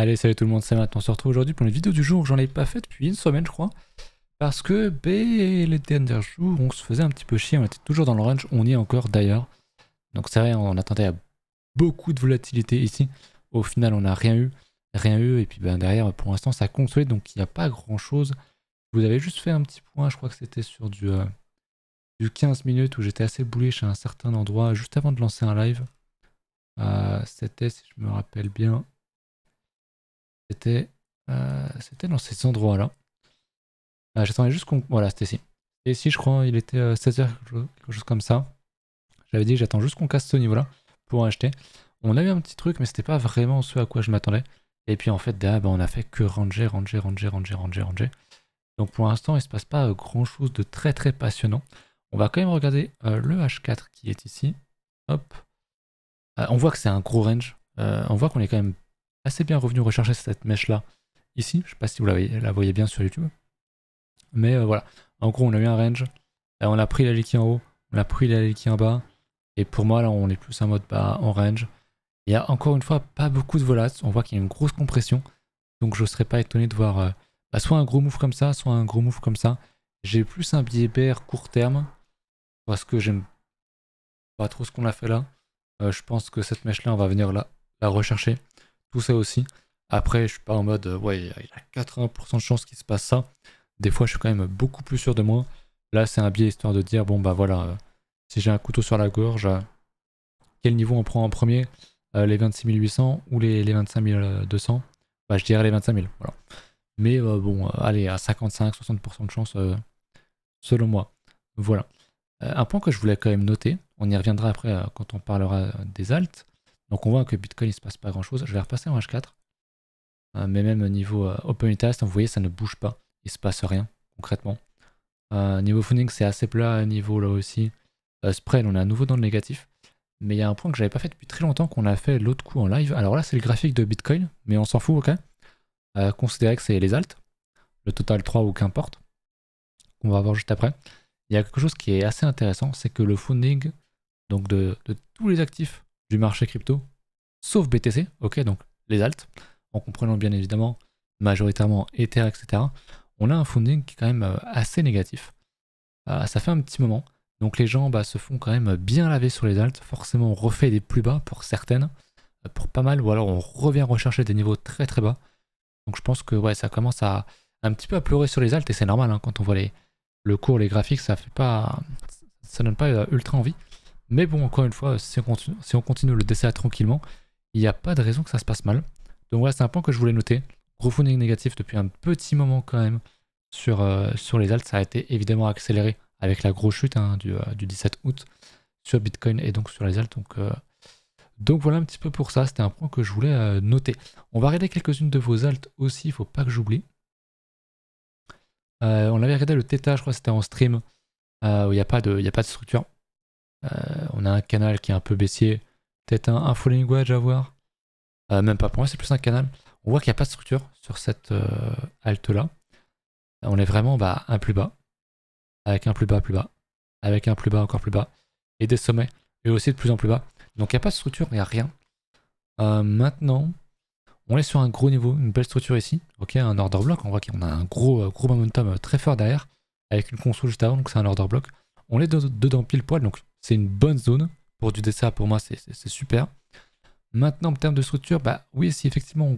Allez, salut tout le monde, c'est Matt On se retrouve aujourd'hui pour une vidéo du jour. J'en ai pas fait depuis une semaine, je crois. Parce que, les derniers jours, on se faisait un petit peu chier. On était toujours dans le range. On y est encore d'ailleurs. Donc, c'est vrai, on attendait à beaucoup de volatilité ici. Au final, on n'a rien eu. Rien eu. Et puis, ben, derrière, pour l'instant, ça consolide. Donc, il n'y a pas grand chose. vous avez juste fait un petit point. Je crois que c'était sur du, euh, du 15 minutes où j'étais assez bullish à un certain endroit juste avant de lancer un live. Euh, c'était, si je me rappelle bien, euh, c'était dans ces endroits-là. Euh, j'attendais juste qu'on... Voilà, c'était ici. Et ici, je crois, il était 16h, euh, quelque chose comme ça. J'avais dit, j'attends juste qu'on casse ce niveau-là pour acheter. On a eu un petit truc, mais c'était pas vraiment ce à quoi je m'attendais. Et puis en fait, derrière, on a fait que ranger, ranger, ranger, ranger, ranger, ranger. Donc pour l'instant, il se passe pas grand-chose de très très passionnant. On va quand même regarder le H4 qui est ici. Hop. on voit que c'est un gros range. on voit qu'on est quand même bien revenu rechercher cette mèche-là ici. Je sais pas si vous la voyez, la bien sur YouTube. Mais euh, voilà. En gros, on a eu un range. on a pris la liquide en haut. On a pris la liquide en bas. Et pour moi, là, on est plus en mode bas, en range. Il y a encore une fois pas beaucoup de volat On voit qu'il y a une grosse compression. Donc, je ne serais pas étonné de voir euh, bah, soit un gros move comme ça, soit un gros move comme ça. J'ai plus un billet BR court terme. Parce que j'aime pas trop ce qu'on a fait là. Euh, je pense que cette mèche-là, on va venir la rechercher tout ça aussi. Après, je suis pas en mode, euh, ouais, il y a 80% de chance qu'il se passe ça. Des fois, je suis quand même beaucoup plus sûr de moi. Là, c'est un biais histoire de dire, bon, bah voilà, euh, si j'ai un couteau sur la gorge, euh, quel niveau on prend en premier Les 26 800 ou les, les 25 200 Bah, je dirais les 25 000, voilà. Mais bon, allez, à 55-60% de chance, selon moi. Voilà. un point que je voulais quand même noter, on y reviendra après quand on parlera des altes, donc on voit que Bitcoin, il ne se passe pas grand-chose. Je vais repasser en H4. Euh, mais même au niveau euh, Open Interest, vous voyez, ça ne bouge pas. Il ne se passe rien, concrètement. Euh, niveau funding, c'est assez plat. Niveau là aussi, spread, on est à nouveau dans le négatif. Mais il y a un point que j'avais pas fait depuis très longtemps, qu'on a fait l'autre coup en live. Alors là, c'est le graphique de Bitcoin, mais on s'en fout, ok Considérez que c'est les altes, le total 3 ou qu'importe, On va voir juste après. Il y a quelque chose qui est assez intéressant, c'est que le funding donc de tous les actifs du marché crypto, sauf BTC, ok, donc les altes, en comprenant bien évidemment majoritairement Ether, etc., on a un funding qui est quand même euh, assez négatif. Euh, ça fait un petit moment, donc les gens bah, se font quand même bien laver sur les altes, forcément on refait des plus bas pour certaines, euh, pour pas mal, ou alors on revient rechercher des niveaux très très bas. Donc je pense que ouais, ça commence à un petit peu à pleurer sur les altes, et c'est normal, hein, quand on voit les, le cours, les graphiques, ça fait pas... ça donne pas ultra envie. Mais bon, encore une fois, si on continue, si on continue le DCA tranquillement, il n'y a pas de raison que ça se passe mal. Donc voilà, c'est un point que je voulais noter. Gros négatif depuis un petit moment quand même sur, euh, sur les altes. Ça a été évidemment accéléré avec la grosse chute hein, du, 17 euh, août sur Bitcoin et donc sur les alts. Donc, euh, donc voilà un petit peu pour ça. C'était un point que je voulais noter. On va regarder quelques-unes de vos altes aussi. Il ne faut pas que j'oublie. on avait regardé le Theta, je crois que c'était en stream, où il n'y a, pas de, a pas de structure. Euh, on a un canal qui est un peu baissier. Peut-être un, un, language à voir. Euh, même pas pour moi, c'est plus un canal. On voit qu'il n'y a pas de structure sur cette euh, halte là. On est vraiment bah, un plus bas, avec un plus bas, plus bas, avec un plus bas, encore plus bas, et des sommets, et aussi de plus en plus bas. Donc il n'y a pas de structure, il n'y a rien. maintenant, on est sur un gros niveau, une belle structure ici. Ok, un order block. On voit qu'on a un gros, gros momentum très fort derrière, avec une console juste avant, donc c'est un order block. On est dedans pile poil, donc c'est une bonne zone pour du dessin. pour moi, c'est super. Maintenant, en termes de structure, bah oui, si effectivement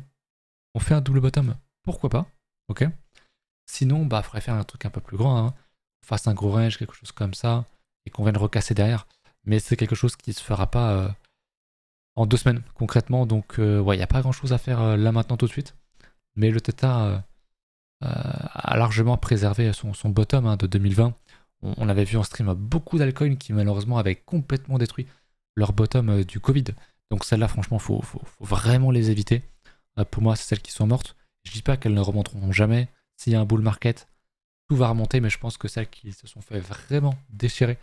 on, fait un double bottom, pourquoi pas, ok Sinon, bah faudrait faire un truc un peu plus grand, face hein. fasse un gros range, quelque chose comme ça, et qu'on vienne recasser derrière. Mais c'est quelque chose qui ne se fera pas euh, en deux semaines, concrètement, donc euh, ouais, il n'y a pas grand-chose à faire euh, là maintenant tout de suite. Mais le Theta a largement préservé son, bottom hein, de 2020, on, avait vu en stream beaucoup d'alcoins qui malheureusement avaient complètement détruit leur bottom euh, du Covid. Donc celles-là, franchement, faut, faut, vraiment les éviter. Euh, pour moi, c'est celles qui sont mortes. Je dis pas qu'elles ne remonteront jamais. S'il y a un bull market, tout va remonter, mais je pense que celles qui se sont fait vraiment déchirer,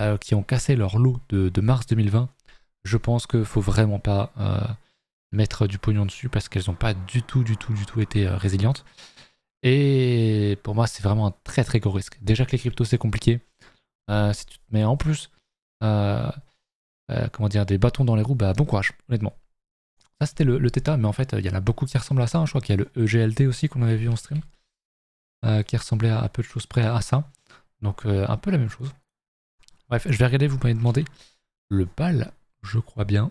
euh, qui ont cassé leur lot de, mars 2020, je pense que faut vraiment pas mettre du pognon dessus parce qu'elles n'ont pas du tout, du tout, du tout été résilientes. Et pour moi, c'est vraiment un très très gros risque. Déjà que les cryptos, c'est compliqué. Euh, si tu te mets en plus, euh, euh, comment dire, des bâtons dans les roues, bah, bon courage, honnêtement. Ça, c'était le, Theta, mais en fait, il y en a beaucoup qui ressemblent à ça. Hein. Je crois qu'il y a le EGLD aussi qu'on avait vu en stream, qui ressemblait à, peu de choses près à, ça. Donc, un peu la même chose. Bref, je vais regarder, vous m'avez demandé. Le BAL, je crois bien.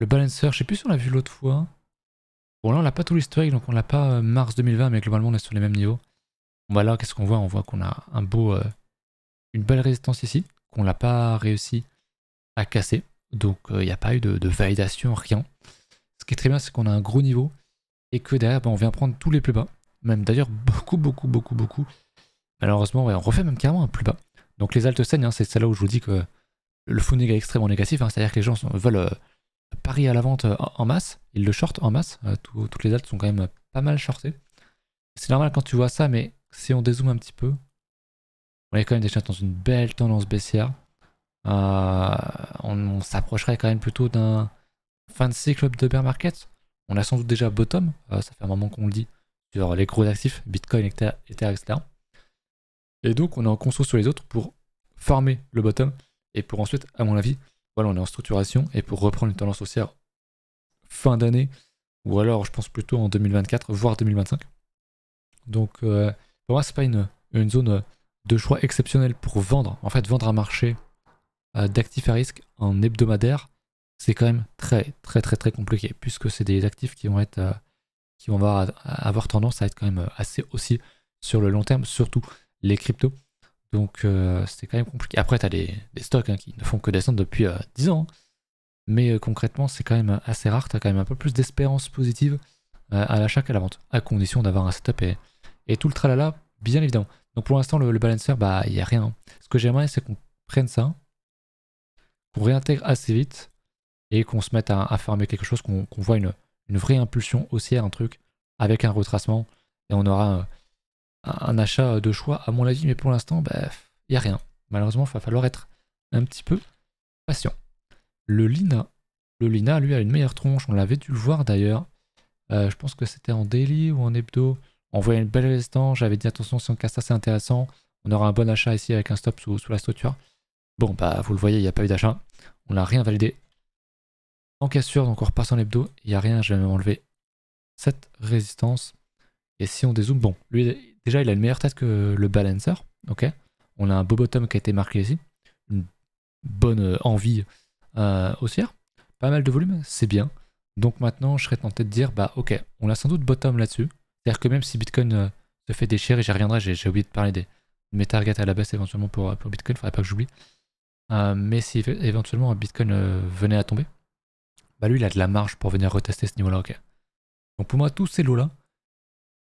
Le Balancer, je sais plus si on l'a vu l'autre fois. Bon là on n'a pas tout l'historique, donc on n'a pas euh, mars 2020, mais globalement on est sur les mêmes niveaux. Bah là qu'est-ce qu'on voit On voit qu'on a un beau, euh, une belle résistance ici, qu'on n'a pas réussi à casser. Donc euh, il n'y a pas eu de, validation, rien. Ce qui est très bien, c'est qu'on a un gros niveau et que derrière, bah, on vient prendre tous les plus bas. Même d'ailleurs beaucoup, beaucoup, beaucoup, beaucoup. Malheureusement, on refait même carrément un plus bas. Donc les altes hein, c'est celle là où je vous dis que le fou est extrêmement négatif, hein. c'est-à-dire que les gens veulent Paris à la vente euh, en masse, ils le shortent en masse, euh, toutes les autres sont quand même euh, pas mal shortées. C'est normal quand tu vois ça, mais si on dézoome un petit peu, on est quand même déjà dans une belle tendance baissière. on, s'approcherait quand même plutôt d'un fin de cycle de bear market. On a sans doute déjà bottom, ça fait un moment qu'on le dit, sur les gros actifs, Bitcoin, Ether, etc. Et donc on est en conso sur les autres pour former le bottom et pour ensuite, à mon avis, voilà, on est en structuration. Et pour reprendre une tendance haussière fin d'année, ou alors je pense plutôt en 2024, voire 2025. Donc euh, pour moi, c'est pas une, zone de choix exceptionnelle pour vendre. En fait, vendre un marché euh, d'actifs à risque en hebdomadaire, c'est quand même très très très très compliqué, puisque c'est des actifs qui vont être euh, qui vont avoir, tendance à être quand même assez aussi sur le long terme, surtout les cryptos. Donc euh, c'est quand même compliqué. Après, tu as des, stocks hein, qui ne font que descendre depuis 10 euh, ans. Mais euh, concrètement, c'est quand même assez rare. Tu as quand même un peu plus d'espérance positive à l'achat qu'à la vente, à condition d'avoir un setup et, tout le tralala, bien évidemment. Donc pour l'instant, le, balancer, bah il n'y a rien. Ce que j'aimerais, c'est qu'on prenne ça, qu'on réintègre assez vite et qu'on se mette à, farmer quelque chose, qu'on voit une, une, vraie impulsion haussière, un truc, avec un retracement. Et on aura un achat de choix, à mon avis, mais pour l'instant, il bah, n'y a rien. Malheureusement, il va falloir être un petit peu patient. Le Lina, le Lina, lui, a une meilleure tronche, on l'avait dû le voir d'ailleurs. Euh, je pense que c'était en daily ou en hebdo. On voyait une belle résistance, j'avais dit attention, si on casse ça, c'est intéressant. On aura un bon achat ici avec un stop sous, la structure. Bon, bah, vous le voyez, il n'y a pas eu d'achat. On n'a rien validé. En cassure, donc on repasse en hebdo. Il n'y a rien, je vais même enlever cette résistance. Et si on dézoome, bon, lui, déjà, il a une meilleure tête que le balancer. Ok. On a un beau bottom qui a été marqué ici. Une bonne euh, envie euh, haussière. Pas mal de volume, c'est bien. Donc maintenant, je serais tenté de dire, bah ok, on a sans doute bottom là-dessus. C'est-à-dire que même si Bitcoin euh, se fait déchirer, j'y reviendrai, j'ai oublié de parler des, mes targets à la baisse éventuellement pour, pour Bitcoin, faudrait pas que j'oublie. mais si éventuellement Bitcoin venait à tomber, bah lui, il a de la marge pour venir retester ce niveau-là, ok. Donc pour moi, tous ces lots-là,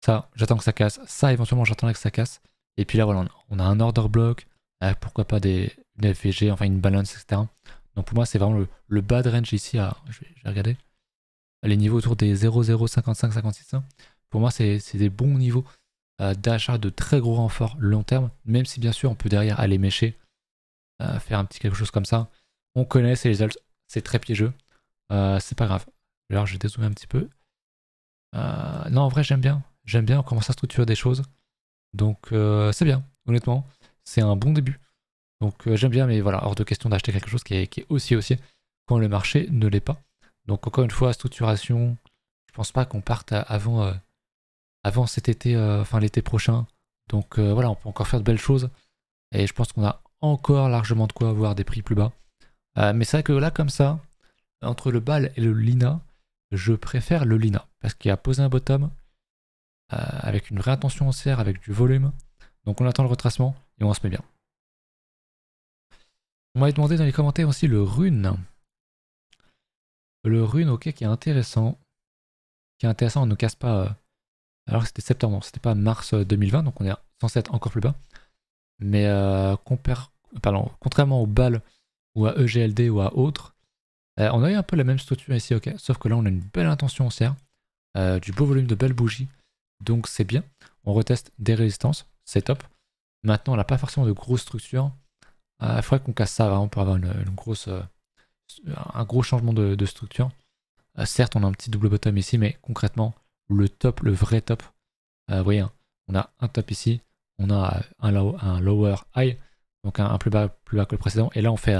ça, j'attends que ça casse. Ça, éventuellement, j'attends que ça casse. Et puis là, voilà, on a un order block, euh, pourquoi pas des, FVG, enfin une balance, etc. Donc pour moi, c'est vraiment le, bas de range ici. À, ah, je, vais, regarder. Les niveaux autour des 0, 55, 56. Pour moi, c'est des bons niveaux euh, d'achat de très gros renforts long terme. Même si, bien sûr, on peut derrière aller mécher, euh, faire un petit quelque chose comme ça. On connaît ces results. C'est très piégeux. c'est pas grave. Alors, je vais dézoomer un petit peu. non, en vrai, j'aime bien. J'aime bien on commence à structurer des choses. Donc euh, c'est bien, honnêtement. C'est un bon début. Donc euh, j'aime bien, mais voilà, hors de question d'acheter quelque chose qui est, qui est aussi aussi quand le marché ne l'est pas. Donc encore une fois, structuration, je pense pas qu'on parte avant, euh, avant cet été, enfin l'été prochain. Donc voilà, on peut encore faire de belles choses. Et je pense qu'on a encore largement de quoi avoir des prix plus bas. mais c'est vrai que là, comme ça, entre le BAL et le Lina, je préfère le Lina. Parce qu'il a posé un bottom, euh, avec une vraie en serre, avec du volume. Donc on attend le retracement et on se met bien. On m'avait demandé dans les commentaires aussi le rune. Le rune, ok, qui est intéressant. Qui est intéressant, on ne casse pas. Euh, alors que c'était septembre, c'était pas mars 2020, euh, donc on est censé être encore plus bas. Mais contrairement aux balles ou à EGLD ou à autres, on a eu un peu la même structure ici, ok. Sauf que là, on a une belle intention serre, du beau volume, de belles bougies. Donc c'est bien. On reteste des résistances, c'est top. Maintenant, on n'a pas forcément de grosse structure. Ah, il faudrait qu'on casse ça vraiment pour avoir une, grosse, euh, un gros changement de, structure. Euh, certes, on a un petit double bottom ici, mais concrètement, le top, le vrai top, euh, vous voyez, hein, on a un top ici, on a un, lower high, donc un, plus, bas, plus bas que le précédent. Et là, on fait,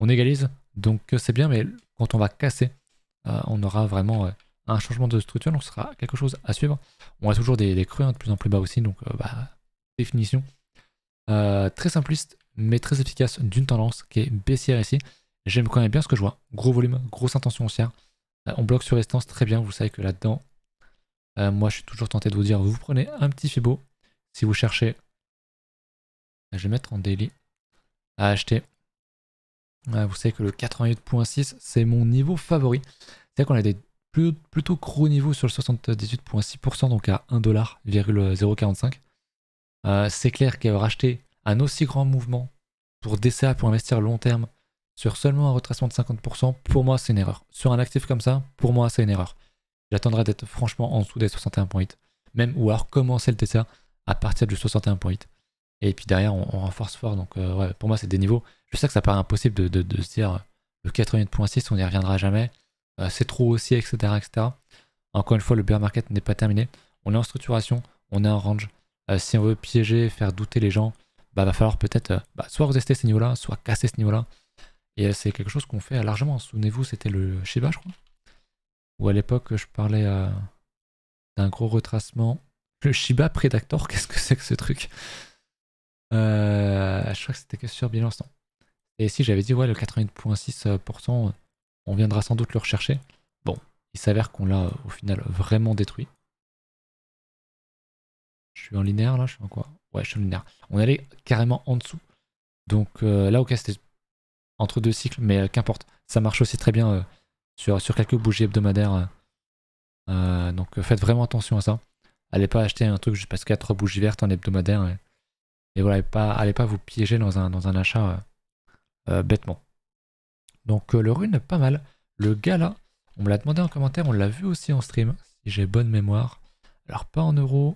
on égalise, donc c'est bien, mais quand on va casser, on aura vraiment un changement de structure, donc sera quelque chose à suivre. On a toujours des, creux hein, de plus en plus bas aussi, donc euh, bah, définition euh, très simpliste mais très efficace d'une tendance qui est baissière ici. J'aime quand même bien ce que je vois. Gros volume, grosse intention haussière. Euh, on bloque sur résistance très bien. Vous savez que là-dedans, moi je suis toujours tenté de vous dire, vous prenez un petit Fibo. Si vous cherchez, je vais mettre en daily à acheter. vous savez que le 88.6 c'est mon niveau favori. C'est-à-dire qu'on a des plutôt gros niveau sur le 78,6%, donc à 1,045$. Euh, euh, c'est clair qu'avoir acheté un aussi grand mouvement pour DCA pour investir long terme sur seulement un retracement de 50%, pour moi c'est une erreur. Sur un actif comme ça, pour moi c'est une erreur. J'attendrai d'être franchement en dessous des 61.8, même ou alors commencer le DCA à partir du 61.8. Et puis derrière, on, renforce fort. Donc euh, pour moi, c'est des niveaux. Je sais que ça paraît impossible de, de se dire le 88.6, on n'y reviendra jamais. Euh, c'est trop aussi, etc., Encore une fois, le bear market n'est pas terminé. On est en structuration, on est en range. Euh, si on veut piéger, faire douter les gens, bah, va falloir peut-être euh, bah, soit retester ces niveau là soit casser ce niveau-là. Et c'est quelque chose qu'on fait largement. Souvenez-vous, c'était le Shiba, je crois. Ou à l'époque, je parlais d'un gros retracement. Le Shiba Predator, qu'est-ce que c'est que ce truc Je crois que c'était que sur bilan Et si j'avais dit, ouais, le 88.6%, on viendra sans doute le rechercher. Bon, il s'avère qu'on l'a au final vraiment détruit. Je suis en linéaire là, je suis en quoi Ouais, je suis en linéaire. On allait carrément en dessous. Donc euh, là, ok, c'était entre deux cycles, mais euh, qu'importe. Ça marche aussi très bien euh, sur, sur quelques bougies hebdomadaires. donc faites vraiment attention à ça. Allez pas acheter un truc juste parce qu'il trois bougies vertes en hebdomadaire. Et, voilà, allez pas, allez pas vous piéger dans un, dans un achat bêtement. Donc euh, le rune, pas mal. Le gala, on me l'a demandé en commentaire, on l'a vu aussi en stream, si j'ai bonne mémoire. Alors pas en euros.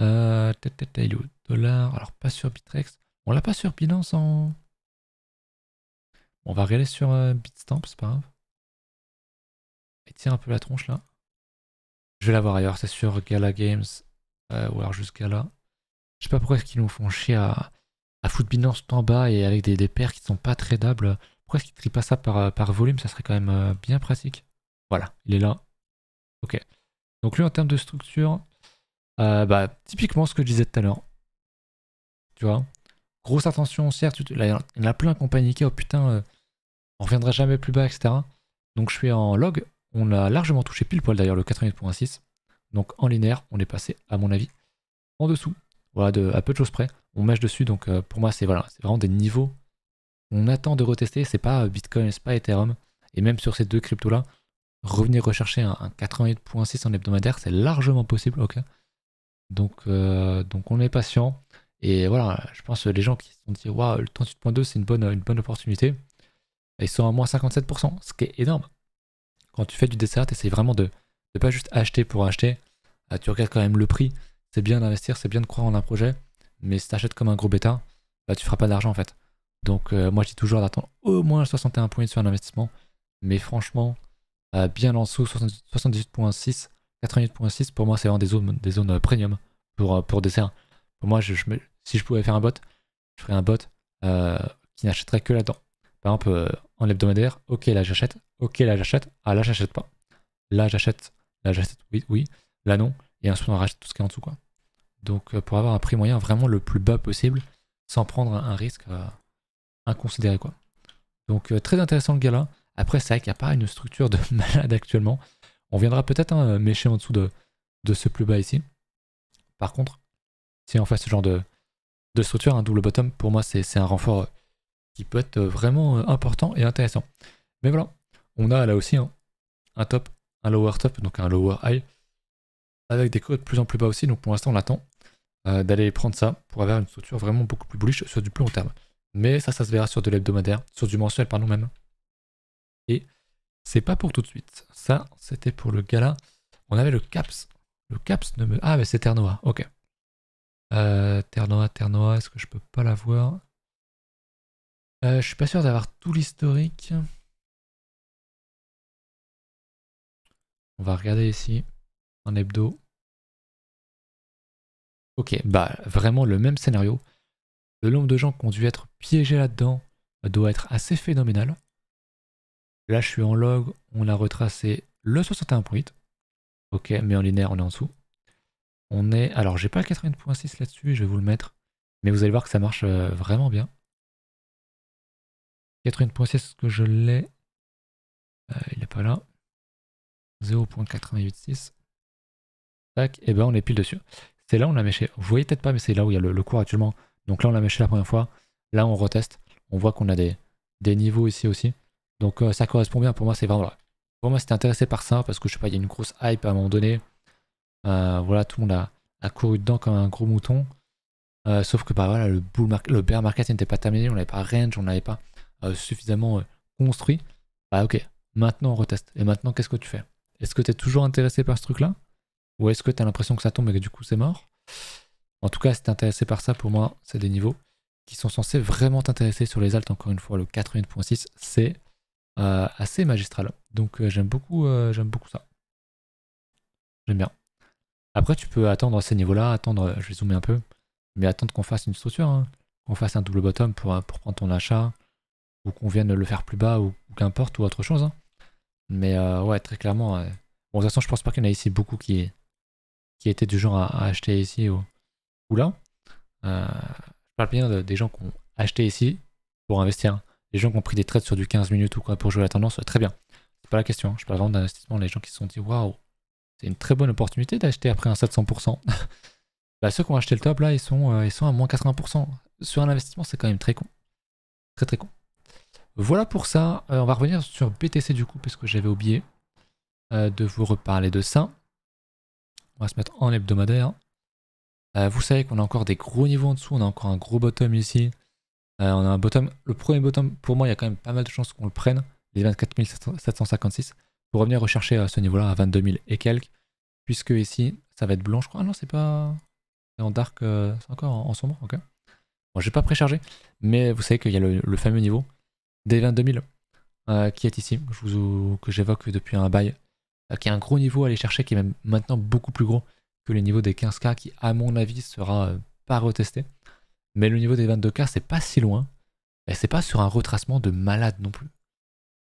Euh, il dollar. Alors pas sur Bitrex. On l'a pas sur Binance en... On va regarder sur euh, Bitstamp, c'est pas grave. Et tiens un peu la tronche là. Je vais l'avoir ailleurs, c'est sur Gala Games. Euh, ou alors jusqu'à là. Je sais pas pourquoi est-ce qu'ils nous font chier à, à foutre Binance tout en bas et avec des, des paires qui sont pas tradables. Pourquoi est-ce qu'il ne trie pas ça euh, par, volume Ça serait quand même euh, bien pratique. Voilà, il est là. Ok. Donc lui, en termes de structure, euh, bah, typiquement ce que je disais tout à l'heure. Tu vois Grosse attention certes, il y en a plein qui ont paniqué, oh putain, on on reviendra jamais plus bas, etc. Donc je suis en log, on a largement touché pile poil d'ailleurs le 88.6. Donc en linéaire, on est passé, à mon avis, en dessous. Voilà, de, à peu de choses près. On mèche dessus, donc pour moi, c'est voilà, vraiment des niveaux on attend de retester, c'est pas euh, Bitcoin, c'est pas Ethereum, et même sur ces deux cryptos-là, revenir rechercher un, 88.6 en hebdomadaire, c'est largement possible, ok donc, euh, donc on est patient, et voilà, je pense que les gens qui se sont dit, waouh, le 38.2 c'est une bonne, une bonne opportunité, ils sont à moins 57%, ce qui est énorme. Quand tu fais du dessert, tu essaies vraiment de ne pas juste acheter pour acheter, ah, tu regardes quand même le prix, c'est bien d'investir, c'est bien de croire en un projet, mais si tu comme un gros bêta, bah, tu feras pas d'argent en fait. Donc euh, moi je dis toujours d'attendre au moins 61 points sur un investissement. Mais franchement, euh, bien en dessous, 78.6, 88.6, pour moi c'est vraiment des zones, des zones euh, premium pour, pour dessert. Pour moi, si je pouvais faire un bot, je ferais un bot qui n'achèterait que là-dedans. Par exemple, en hebdomadaire, ok là j'achète, ok là j'achète, ah là j'achète pas. Là j'achète, là j'achète, oui, là non, et ensuite on rachète tout ce qui est en dessous quoi. Donc pour avoir un prix moyen vraiment le plus bas possible, sans prendre un risque inconsidéré quoi. Donc euh, très intéressant le gars là, Après c'est vrai qu'il n'y a pas une structure de malade actuellement. On viendra peut-être un hein, mécher en dessous de, de ce plus bas ici. Par contre, si on fait ce genre de, structure, un double bottom, pour moi c'est un renfort euh, qui peut être euh, vraiment important et intéressant. Mais voilà, on a là aussi hein, un top, un lower top, donc un lower high, avec des codes de plus en plus bas aussi. Donc pour l'instant on attend d'aller prendre ça pour avoir une structure vraiment beaucoup plus bullish sur du plus long terme. Mais ça, ça se verra sur de l'hebdomadaire, sur du mensuel, par nous même. Et c'est pas pour tout de suite. Ça, c'était pour le gala. On avait le CAPS. Le CAPS ne me... Ah, mais c'est Ternoa, ok. Euh, Ternoa, Ternoa, est-ce que je peux pas l'avoir euh, Je suis pas sûr d'avoir tout l'historique. On va regarder ici, un hebdo. Ok, bah vraiment le même scénario le nombre de gens qui ont dû être piégés là-dedans doit être assez phénoménal. Là, je suis en log, on a retracé le 61.8. Ok, mais en linéaire, on est en dessous. On est. Alors, j'ai pas le 80.6 là-dessus, je vais vous le mettre. Mais vous allez voir que ça marche euh, vraiment bien. 81.6, ce que je l'ai euh, Il n'est pas là. 0.886. Tac, et eh ben on est pile dessus. C'est là où on a méché. Vous voyez peut-être pas, mais c'est là où il y a le cours actuellement. Donc là, on l'a mêché la première fois. Là, on reteste. On voit qu'on a des, des niveaux ici aussi. Donc euh, ça correspond bien. Pour moi, c'est vraiment Pour moi, c'était intéressé par ça parce que je sais pas, il y a une grosse hype à un moment donné. Euh, voilà, tout le monde a, couru dedans comme un gros mouton. Euh, sauf que bah voilà, le, market, le bear market n'était pas terminé, on n'avait pas range, on n'avait pas suffisamment construit. Bah ok, maintenant on reteste. Et maintenant, qu'est-ce que tu fais Est-ce que tu es toujours intéressé par ce truc-là Ou est-ce que tu as l'impression que ça tombe et que du coup c'est mort en tout cas, si t'es intéressé par ça, pour moi, c'est des niveaux qui sont censés vraiment t'intéresser sur les altes. Encore une fois, le 81.6, c'est euh, assez magistral. Donc euh, j'aime beaucoup, euh, beaucoup ça. J'aime bien. Après, tu peux attendre ces niveaux-là, attendre, je vais zoomer un peu, mais attendre qu'on fasse une structure, hein. qu'on fasse un double bottom pour, prendre ton achat, ou qu'on vienne le faire plus bas, ou, qu'importe, ou autre chose. Hein. Mais ouais, très clairement. bon, de toute façon, je pense pas qu'il y en a ici beaucoup qui, qui étaient du genre à, à acheter ici. Ou, là Euh, je parle bien des gens qui ont acheté ici pour investir. Les gens qui ont pris des trades sur du 15 minutes ou quoi pour jouer la tendance, très bien. C'est pas la question. Hein. Je parle vraiment d'investissement. Les gens qui se sont dit waouh, c'est une très bonne opportunité d'acheter après un 700%. bah, ceux qui ont acheté le top là, ils sont, euh, ils sont à moins 80%. Sur un investissement, c'est quand même très con. Très très con. Voilà pour ça. Euh, on va revenir sur BTC du coup, parce que j'avais oublié euh, de vous reparler de ça. On va se mettre en hebdomadaire. Euh, vous savez qu'on a encore des gros niveaux en dessous, on a encore un gros bottom ici. Euh, on a un bottom. Le premier bottom, pour moi, il y a quand même pas mal de chances qu'on le prenne, les 24 756, pour revenir rechercher à euh, ce niveau-là, à 22 000 et quelques, puisque ici, ça va être blanc, je crois. Ah non, c'est pas... C'est en dark, c'est encore en, sombre, ok. Bon, j'ai pas préchargé, mais vous savez qu'il y a le, fameux niveau des 22 000 qui est ici, que, que j'évoque depuis un bail, qui est un gros niveau à aller chercher, qui est même maintenant beaucoup plus gros que le niveau des 15K qui, à mon avis, sera euh, pas retesté. Mais le niveau des 22K, c'est pas si loin. Et c'est pas sur un retracement de malade non plus.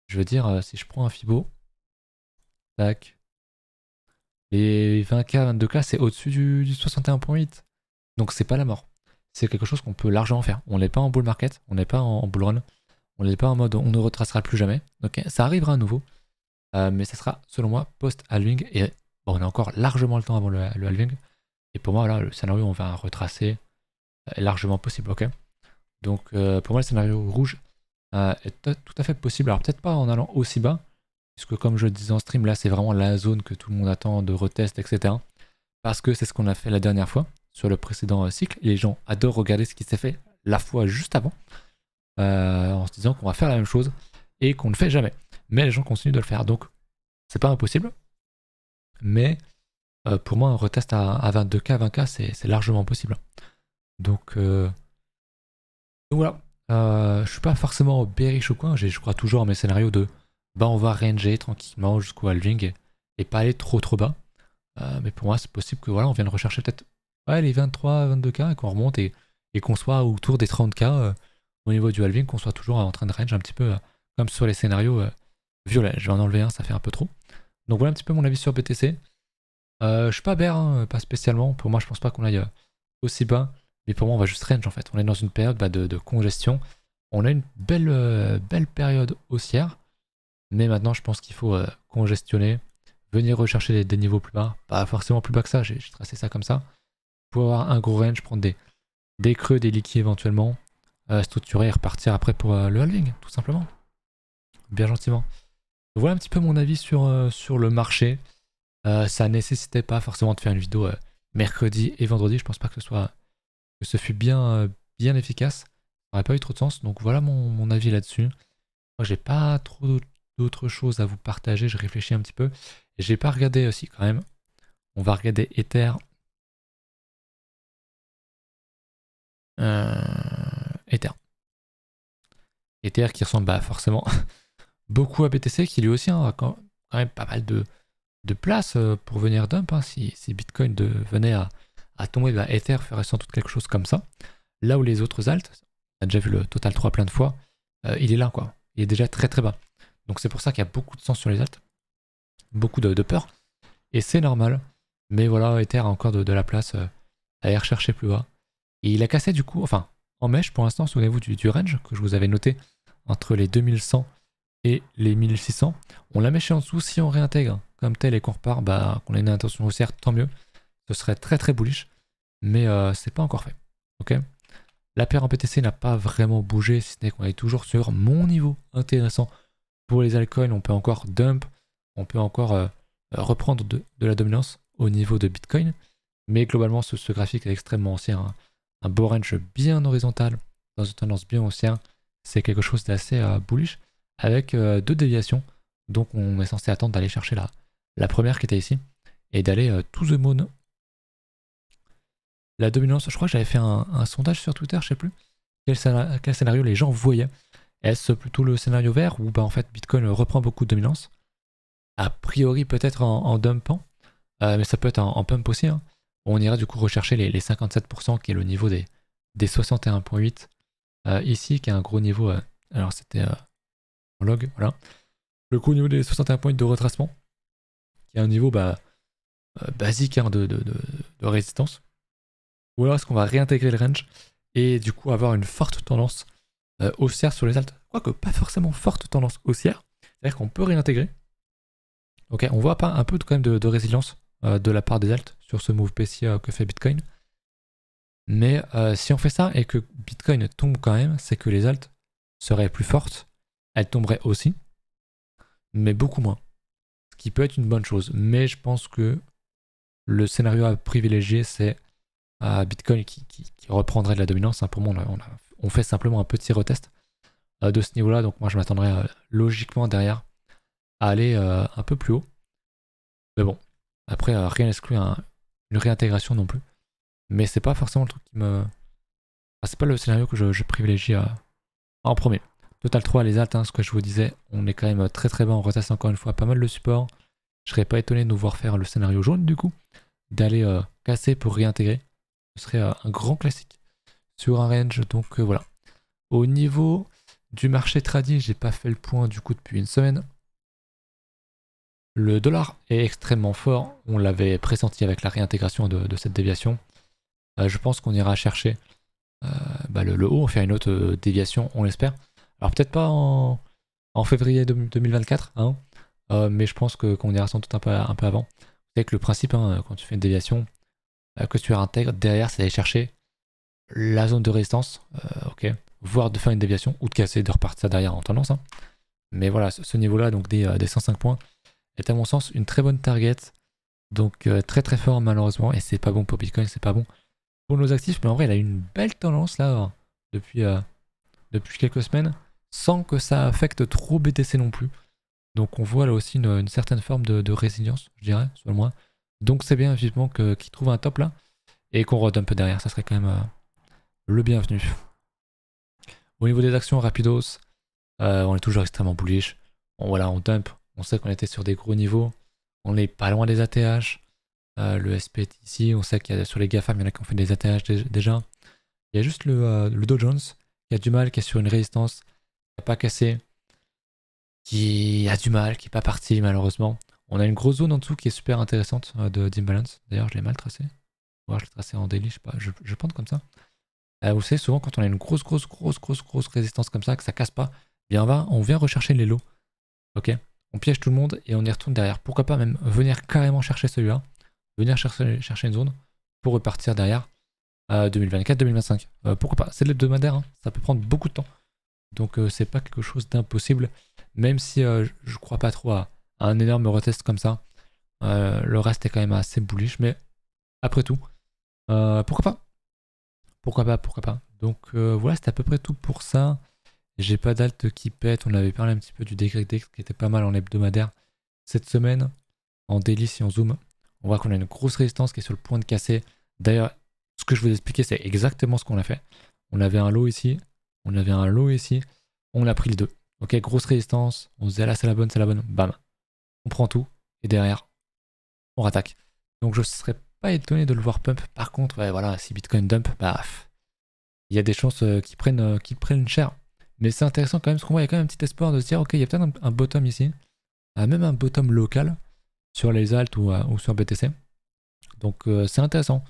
Je veux dire, euh, si je prends un Fibo, tac, les 20K, 22K, c'est au-dessus du, 61.8. Donc c'est pas la mort. C'est quelque chose qu'on peut largement faire. On n'est pas en bull market, on n'est pas en, bull run, on n'est pas en mode on ne retracera plus jamais. Donc ça arrivera à nouveau. Euh, mais ça sera, selon moi, post-halving et on a encore largement le temps avant le, halving. Et pour moi, là, le scénario, on va retracer euh, largement possible, Donc, euh, pour moi, le scénario rouge euh, est tout à fait possible. Alors, peut-être pas en allant aussi bas, puisque comme je le disais en stream, là, c'est vraiment la zone que tout le monde attend de retest, etc. Parce que c'est ce qu'on a fait la dernière fois sur le précédent cycle. les gens adorent regarder ce qui s'est fait la fois juste avant, en se disant qu'on va faire la même chose et qu'on ne fait jamais. Mais les gens continuent de le faire, donc c'est pas impossible mais euh, pour moi, un retest à, 22K, 20K, c'est largement possible. Euh, donc, voilà. Euh, je suis pas forcément bearish au coin. je crois toujours à mes scénarios de bah on va ranger tranquillement jusqu'au halving et, pas aller trop trop bas. Euh, mais pour moi, c'est possible que voilà, on vienne rechercher peut-être ouais, les 23, 22K et qu'on remonte et, et qu'on soit autour des 30K au niveau du halving, qu'on soit toujours en train de range un petit peu comme sur les scénarios violets. Je vais en enlever un, ça fait un peu trop. Donc voilà un petit peu mon avis sur BTC. Euh, je suis pas bère, hein, pas spécialement. Pour moi, je pense pas qu'on aille euh, aussi bas. Mais pour moi, on va juste range en fait. On est dans une période bah, de, congestion. On a une belle, euh, belle période haussière. Mais maintenant, je pense qu'il faut congestionner, venir rechercher des, niveaux plus bas. Pas forcément plus bas que ça, j'ai tracé ça comme ça. Pour avoir un gros range, prendre des, des creux, des liquides éventuellement, structurer et repartir après pour le holding, tout simplement. Bien gentiment. Voilà un petit peu mon avis sur, euh, sur le marché. Euh, ça nécessitait pas forcément de faire une vidéo euh, mercredi et vendredi. Je pense pas que ce soit que ce fut bien, bien efficace. Ça n'aurait pas eu trop de sens. Donc voilà mon, avis là-dessus. Moi j'ai pas trop d'autres choses à vous partager. Je réfléchis un petit peu. J'ai pas regardé aussi quand même. On va regarder Ether. Ether. Ether qui ressemble bah, forcément beaucoup à BTC qui lui aussi hein, a quand même pas mal de, place euh, pour venir dump. Hein, si, Bitcoin venait à, tomber, Ether ferait sans doute quelque chose comme ça. Là où les autres altes, on a déjà vu le total 3 plein de fois, euh, il est là quoi. Il est déjà très très bas. Donc c'est pour ça qu'il y a beaucoup de sens sur les altes. beaucoup de, peur. Et c'est normal. Mais voilà, Ether a encore de, la place euh, à rechercher plus bas. Et il a cassé du coup, enfin, en mèche pour l'instant, souvenez-vous du, du range que je vous avais noté entre les 2100 et les 1600. On la met chez en dessous si on réintègre comme tel et qu'on repart, bah, qu'on ait une intention haussière, tant mieux. Ce serait très très bullish, mais euh, c'est pas encore fait. Ok La paire en PTC n'a pas vraiment bougé, si ce n'est qu'on est toujours sur mon niveau intéressant pour les altcoins. On peut encore dump, on peut encore euh, reprendre de, la dominance au niveau de Bitcoin, mais globalement, ce, graphique est extrêmement ancien. Hein. Un beau range bien horizontal, dans une tendance bien haussière, c'est quelque chose d'assez euh, bullish avec euh, deux déviations. Donc on est censé attendre d'aller chercher la, la première qui était ici et d'aller euh, to the moon. La dominance, je crois que j'avais fait un, sondage sur Twitter, je sais plus quel scénario, les gens voyaient. Est-ce plutôt le scénario vert où bah, en fait Bitcoin reprend beaucoup de dominance A priori peut-être en, dumpant, euh, mais ça peut être en, pump aussi. Hein. On ira du coup rechercher les, 57% qui est le niveau des, des 61.8 ici, qui est un gros niveau. alors c'était log, voilà. Le coup au niveau des 61 points de retracement, qui est un niveau bah, euh, basique hein, de, résistance. Ou alors est-ce qu'on va réintégrer le range et du coup avoir une forte tendance euh, haussière sur les altes Quoique pas forcément forte tendance haussière, c'est-à-dire qu'on peut réintégrer. Ok, on voit pas un peu quand même de, résilience euh, de la part des altes sur ce move PC que fait Bitcoin. Mais si on fait ça et que Bitcoin tombe quand même, c'est que les altes seraient plus fortes elle tomberait aussi, mais beaucoup moins. Ce qui peut être une bonne chose. Mais je pense que le scénario à privilégier, c'est euh, Bitcoin qui, reprendrait de la dominance. Hein, pour moi, on, fait simplement un petit retest euh, de ce niveau-là. Donc moi, je m'attendrais euh, logiquement derrière à aller un peu plus haut. Mais bon, après, rien n'exclut une réintégration non plus. Mais c'est pas forcément le truc qui me. c'est pas le scénario que je privilégie en premier. Total 3, les altes, hein, ce que je vous disais, on est quand même très très bas, on retasse encore une fois pas mal de support. Je serais pas étonné de nous voir faire le scénario jaune du coup, d'aller euh, casser pour réintégrer. Ce serait euh, un grand classique sur un range, donc euh, voilà. Au niveau du marché je j'ai pas fait le point du coup depuis une semaine. Le dollar est extrêmement fort, on l'avait pressenti avec la réintégration de, cette déviation. je pense qu'on ira chercher bah, le, haut, on faire une autre déviation, on l'espère. Alors peut-être pas en, février 2024, hein, euh, mais je pense que qu'on ira sans doute un peu, un peu avant. C'est que le principe, hein, quand tu fais une déviation, euh, que tu réintègres, derrière, c'est d'aller chercher la zone de résistance, euh, ok, voire de faire une déviation ou de casser, de repartir derrière en tendance. Hein. Mais voilà, ce, niveau-là, donc des, 105 points, est à mon sens une très bonne target. Donc très très fort malheureusement, et c'est pas bon pour Bitcoin, c'est pas bon pour nos actifs, mais en vrai, il a une belle tendance là depuis, depuis quelques semaines sans que ça affecte trop BTC non plus. Donc on voit là aussi une, certaine forme de, résilience, je dirais, selon moi. Donc c'est bien vivement qu'ils trouvent un top là et qu'on redonne un peu derrière, ça serait quand même euh, le bienvenu. Au niveau des actions rapidos, euh, on est toujours extrêmement bullish. On, voilà, on dump, on sait qu'on était sur des gros niveaux, on n'est pas loin des ATH. Euh, le SP est ici, on sait qu'il y a sur les GAFAM, il y en a qui ont fait des ATH déjà. Il y a juste le, le Dow Jones qui a du mal, qui est sur une résistance pas cassé, qui a du mal, qui est pas parti malheureusement. On a une grosse zone en dessous qui est super intéressante euh, de d'imbalance. D'ailleurs, je l'ai mal tracé. Ouais, je l'ai tracé en daily, je sais pas, je, pense comme ça. Euh, vous savez, souvent quand on a une grosse, grosse, grosse, grosse, grosse résistance comme ça, que ça casse pas, bien va, on vient rechercher les lots. Ok On piège tout le monde et on y retourne derrière. Pourquoi pas même venir carrément chercher celui-là, venir chercher, une zone pour repartir derrière 2024-2025. Euh, pourquoi pas C'est de l'hebdomadaire, hein. ça peut prendre beaucoup de temps. Donc euh, c'est pas quelque chose d'impossible, même si euh, je crois pas trop à, un énorme retest comme ça. Euh, le reste est quand même assez bullish, mais après tout, pourquoi pas Pourquoi pas, pourquoi pas Donc voilà, c'est à peu près tout pour ça. J'ai pas d'alt qui pète, on avait parlé un petit peu du d'ex qui était pas mal en hebdomadaire cette semaine. En délice si on zoom, on voit qu'on a une grosse résistance qui est sur le point de casser. D'ailleurs, ce que je vous expliquais, c'est exactement ce qu'on a fait. On avait un lot ici, on avait un lot ici. On a pris le 2. Ok, grosse résistance. On se dit, ah là, c'est la bonne, c'est la bonne. Bam. On prend tout. Et derrière, on rattaque. Donc, je ne serais pas étonné de le voir pump. Par contre, voilà, si Bitcoin dump, bah, il y a des chances euh, qu'ils prennent, euh, qu'ils prennent cher. Mais c'est intéressant quand même, parce qu'on voit, il y a quand même un petit espoir de se dire, ok, il y a peut-être un, bottom ici. Euh, même un bottom local sur les alt ou, sur BTC. Donc, c'est intéressant.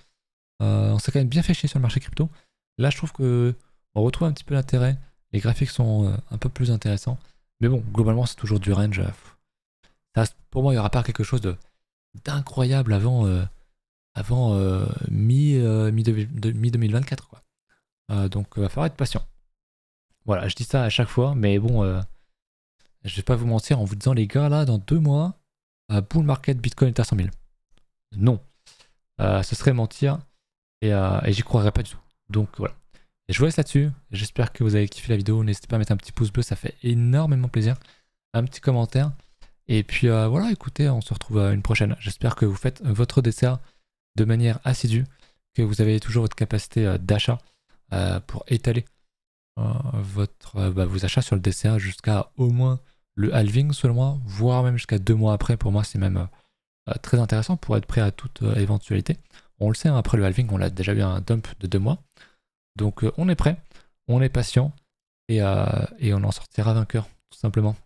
on s'est quand même bien fait chier sur le marché crypto. Là, je trouve que on retrouve un petit peu l'intérêt. Les graphiques sont euh, un peu plus intéressants. Mais bon, globalement, c'est toujours du range. Euh, pour moi, il n'y aura pas quelque chose d'incroyable avant, euh, avant mi-2024. donc, il va falloir être patient. Voilà, je dis ça à chaque fois, mais bon, je vais pas vous mentir en vous disant, les gars, là, dans deux mois, bull market Bitcoin est à 100 000. Non, ce serait mentir et, et j'y croirais pas du tout. Donc voilà je vous laisse là-dessus. J'espère que vous avez kiffé la vidéo. N'hésitez pas à mettre un petit pouce bleu, ça fait énormément plaisir. Un petit commentaire. Et puis euh, voilà, écoutez, on se retrouve à une prochaine. J'espère que vous faites votre dessert de manière assidue, que vous avez toujours votre capacité euh, d'achat euh, pour étaler votre, bah, vos achats sur le dessert jusqu'à au moins le halving selon moi, voire même jusqu'à deux mois après. Pour moi, c'est même très intéressant pour être prêt à toute éventualité. On le sait, hein, après le halving, on a déjà eu un dump de deux mois. Donc euh, on est prêt, on est patient euh, et, on en sortira vainqueur, tout simplement.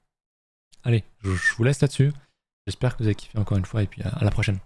Allez, je, vous laisse là-dessus. J'espère que vous avez kiffé encore une fois et puis euh, à la prochaine.